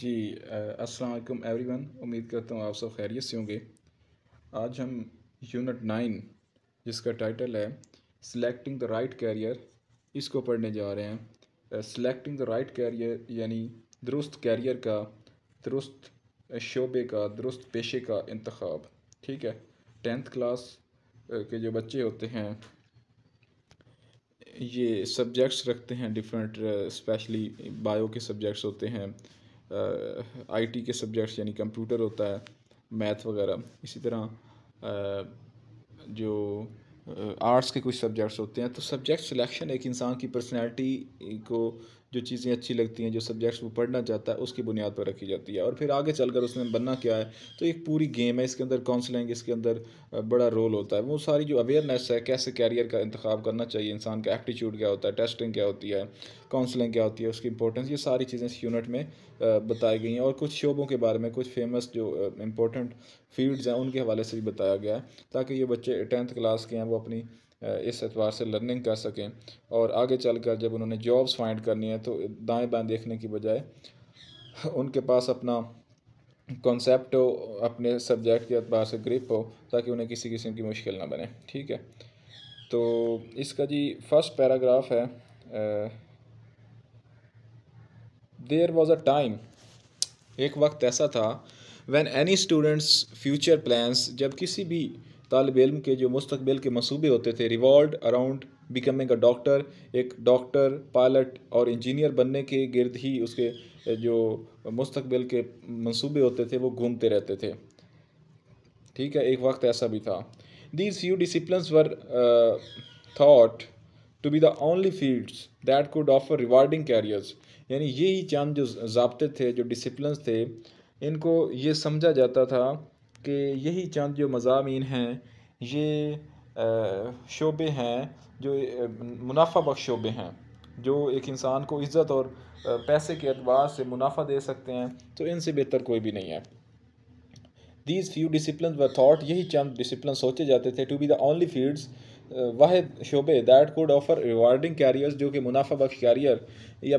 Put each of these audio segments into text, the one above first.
जी अस्सलाम वालेकुम एवरीवन उम्मीद करता हूँ आप सब खैरियत से होंगे आज हम यूनिट नाइन जिसका टाइटल है सिलेक्टिंग द राइट कैरियर इसको पढ़ने जा रहे हैं सिलेक्टिंग द राइट कैरियर यानी दुरुस्त कैरियर का दुरुस्त शोबे का दुरुस्त पेशे का इंतखब ठीक है टेंथ क्लास के जो बच्चे होते हैं ये सब्जेक्ट्स रखते हैं डिफरेंट स्पेशली बायो के सब्जेक्ट्स होते हैं आईटी के सब्जेक्ट्स यानी कंप्यूटर होता है मैथ वगैरह इसी तरह जो आर्ट्स के कुछ सब्जेक्ट्स होते हैं तो सब्जेक्ट सिलेक्शन एक इंसान की पर्सनैलिटी को जो चीज़ें अच्छी लगती हैं जो सब्जेक्ट्स वो पढ़ना चाहता है उसकी बुनियाद पर रखी जाती है और फिर आगे चल कर उसमें बनना क्या है तो एक पूरी गेम है इसके अंदर काउंसलिंग इसके अंदर बड़ा रोल होता है वो सारी जो अवेयरनेस है कैसे कैरियर का इंतखब करना चाहिए इंसान का एप्टीट्यूड क्या होता है टेस्टिंग क्या होती है काउंसलिंग क्या होती है उसकी इंपॉर्टेंस ये सारी चीज़ें इस यूनिट में बताई गई हैं और कुछ शोबों के बारे में कुछ फेमस जो इंपॉर्टेंट फील्ड्स हैं उनके हवाले से भी बताया गया है ताकि ये बच्चे टेंथ क्लास के हैं वो अपनी इस एतवार से लर्निंग कर सकें और आगे चल कर जब उन्होंने जॉब्स फाइंड करनी है तो दाएँ बाएँ देखने की बजाय उनके पास अपना कॉन्सेप्ट हो अपने सब्जेक्ट के अतबार से ग्रिप हो ताकि उन्हें किसी किस्म की मुश्किल ना बने ठीक है तो इसका जी फर्स्ट पैराग्राफ है देर वॉज़ अ टाइम एक वक्त ऐसा था when any students future plans जब किसी भी तालब इम के जो मुस्तबिल के मनसूबे होते थे revolved around becoming a doctor एक डॉक्टर पायलट और इंजीनियर बनने के गिरद ही उसके जो मुस्तबिल के मनसूबे होते थे वो घूमते रहते थे ठीक है एक वक्त ऐसा भी था these few discipline were thought to be the only fields that could offer rewarding careers यानी यही चंद जो जबते थे जो डिसिप्लिन थे इनको ये समझा जाता था कि यही चंद जो मज़ामी हैं ये शोबे हैं जो मुनाफा बख्श शोबे हैं जो एक इंसान को इज़्ज़त और पैसे के अतबार से मुनाफा दे सकते हैं तो इनसे बेहतर कोई भी नहीं है these few discipline were thought यही चंद डिसिप्लिन सोचे जाते थे to be the only fields वाद शोबे that could offer rewarding careers जो कि मुनाफा बख्श कैरियर या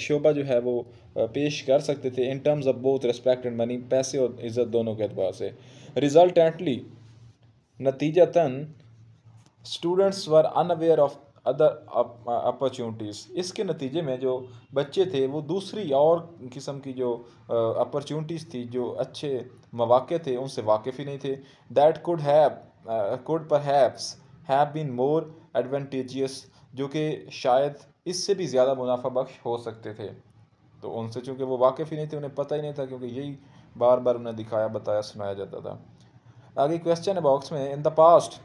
शोबा जो है वो पेश कर सकते थे in terms of both respect and money पैसे और इज़्ज़त दोनों के अतबार से रिजल्टेंटली नतीजतन students were unaware of other opportunities इसके नतीजे में जो बच्चे थे वो दूसरी और किस्म की जो अपॉर्चुनिटीज़ थी जो अच्छे मौाक़े थे उनसे वाकिफ़ ही नहीं थे that could have could perhaps have been more advantageous जो कि शायद इससे भी ज़्यादा मुनाफा बख्श हो सकते थे तो उनसे चूँकि वो वाकिफ़ ही नहीं थे उन्हें पता ही नहीं था क्योंकि यही बार बार उन्हें दिखाया बताया सुनाया जाता था आगे क्वेश्चन है बॉक्स में in the past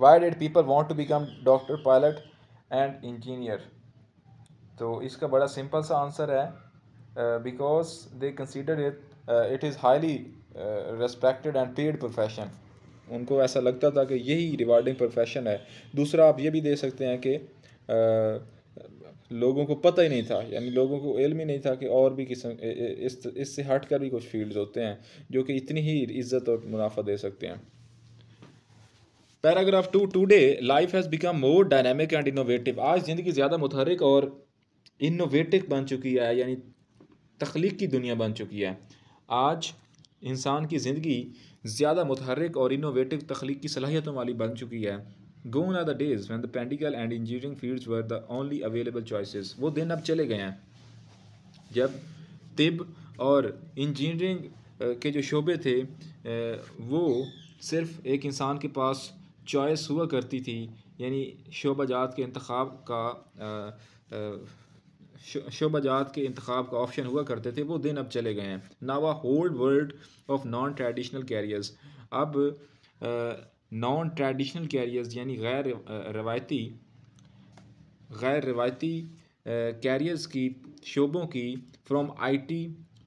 why did people want to become doctor pilot and engineer तो इसका बड़ा सिंपल सा आंसर है because they consider it it is highly respected and paid profession उनको ऐसा लगता था कि यही रिवार्डिंग प्रोफेशन है दूसरा आप ये भी दे सकते हैं कि लोगों को पता ही नहीं था यानी लोगों को इल्म ही नहीं था कि और भी किस्म इस इससे हट कर भी कुछ फील्ड्स होते हैं जो कि इतनी ही इज्जत और मुनाफा दे सकते हैं paragraph two today life has become more dynamic and innovative आज ज़िंदगी ज़्यादा मुतहरक और इनोवेटिव बन चुकी है यानी तख्लीक की दुनिया बन चुकी है आज इंसान की ज़िंदगी ज़्यादा मुतहरक और इनोवेटिव तख्लीक की सलाहियतों वाली बन चुकी है gone are the days when the medical and engineering fields were the only available choices वो दिन अब चले गए हैं जब तिब और इंजीनियरिंग के जो शोबे थे वो सिर्फ एक इंसान के पास चॉइस हुआ करती थी यानी शोबाजात के इंतखब का आ, आ, शोबाजात के इंतबाब का ऑप्शन हुआ करते थे वो दिन अब चले गए हैं now a whole world of non traditional careers अब नॉन ट्रेडिशनल कैरियर्स यानी गैर रवायती गैर रवायती कैरियर्स की शोबों की from IT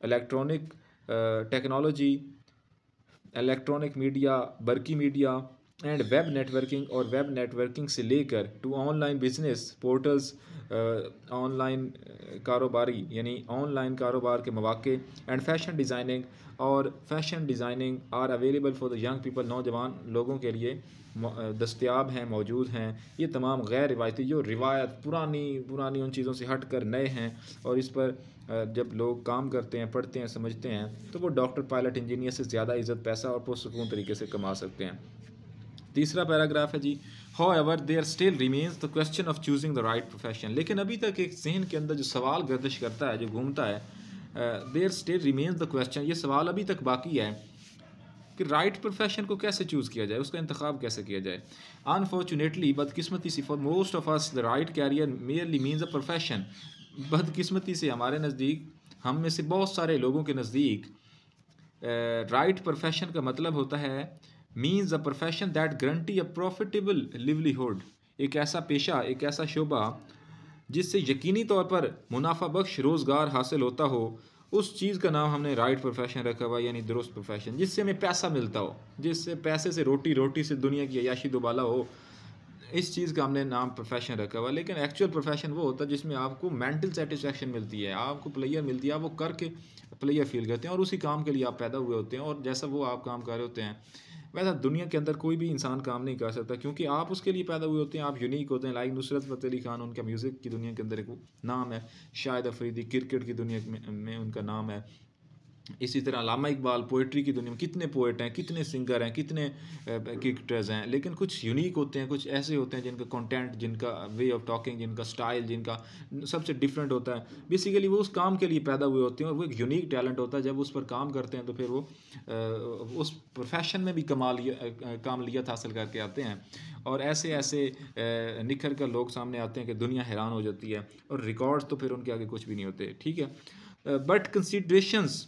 electronic technology electronic media बरकी मीडिया एंड वेब नेटवर्किंग और वेब नेटवर्किंग से लेकर to online business portals online कारोबारी यानी ऑनलाइन कारोबार के मौाक़े एंड फैशन डिज़ाइनिंग और fashion designing are available for the young people नौजवान लोगों के लिए uh, दस्तियाब हैं मौजूद हैं ये तमाम गैर रिवायती जो रिवायत पुरानी पुरानी उन चीज़ों से हट कर नए हैं और इस पर uh, जब लोग काम करते हैं पढ़ते हैं समझते हैं तो वो डॉक्टर पायलट इंजीनियर से ज़्यादा इज़्ज़त पैसा और पुरसकून तरीके से कमा सकते हैं तीसरा पैराग्राफ है जी however there still remains the question of choosing the right profession लेकिन अभी तक एक जहन के अंदर जो सवाल गर्दिश करता है जो घूमता है there still remains the question ये सवाल अभी तक बाकी है कि राइट प्रोफेशन को कैसे चूज़ किया जाए उसका इंतखब कैसे किया जाए अनफॉर्चुनेटली बदकिस्मती सी for most of us the right career merely means a profession बदकिस्मती से हमारे नज़दीक हम में से बहुत सारे लोगों के नज़दीक राइट प्रोफेशन का मतलब होता है means a profession that guarantee a profitable livelihood एक ऐसा पेशा एक ऐसा शोबा जिससे यकीनी तौर पर मुनाफा बख्श रोज़गार हासिल होता हो उस चीज़ का नाम हमने राइट प्रोफेशन रखा हुआ यानी दुरुस्त प्रोफेशन जिससे हमें पैसा मिलता हो जिससे पैसे से रोटी रोटी से दुनिया की अयाशी दोबाला हो इस चीज़ का हमने नाम प्रोफेशन रखा हुआ लेकिन एक्चुअल प्रोफेशन वो होता है जिसमें आपको मेंटल सेटिस्फेक्शन मिलती है आपको प्लेयर मिलती है आप वो करके प्लेयर फील करते हैं और उसी काम के लिए आप पैदा हुए होते हैं और जैसा वो आप काम कर रहे होते हैं वैसा दुनिया के अंदर कोई भी इंसान काम नहीं कर सकता क्योंकि आप उसके लिए पैदा हुए होते हैं आप यूनिक होते हैं लाइक नुसरत फतेह अली खान उनका म्यूज़िक की दुनिया के अंदर एक नाम है शाहिद अफरीदी क्रिकेट की दुनिया में उनका नाम है इसी तरह लामा इकबाल पोइट्री की दुनिया में कितने पोइट हैं कितने सिंगर हैं कितने क्रिकेटर्स हैं लेकिन कुछ यूनिक होते हैं कुछ ऐसे होते हैं जिनका कंटेंट जिनका वे ऑफ टॉकिंग जिनका स्टाइल जिनका सबसे डिफरेंट होता है बेसिकली वो उस काम के लिए पैदा हुए होते हैं और वो एक यूनिक टैलेंट होता है जब उस पर काम करते हैं तो फिर वो उस प्रोफेशन में भी कमाल लियत हासिल करके आते हैं और ऐसे ऐसे निखर कर लोग सामने आते हैं कि दुनिया हैरान हो जाती है और रिकॉर्ड्स तो फिर उनके आगे कुछ भी नहीं होते ठीक है बट कंसिड्रेशंस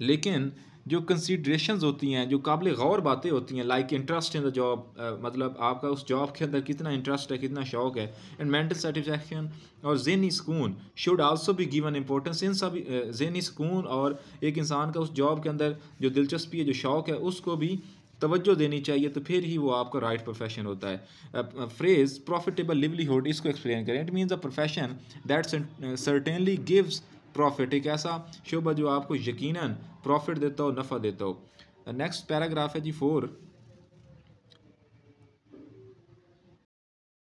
लेकिन जो कंसिड्रेशन होती हैं जो काबिल गौर बातें होती हैं like interest in the job मतलब आपका उस जॉब के अंदर कितना इंटरेस्ट है कितना शौक है एंड मेंटल सेटिस्फेक्शन और जहनी सुकून शुड आल्सो भी गिवन इंपॉर्टेंस इन सब जहनी सुकून और एक इंसान का उस जॉब के अंदर जो दिलचस्पी है जो शौक है उसको भी तवज्जो देनी चाहिए तो फिर ही वो आपका राइट प्रोफेशन होता है फ्रेज़ प्रॉफिटेबल लिवलीहुड इसको एक्सप्लेन करें it means a profession that certainly gives profit एक ऐसा शोभा जो आपको यकीनन प्रॉफिट देता हो नफ़ा देता हो नेक्स्ट पैराग्राफ है जी फोर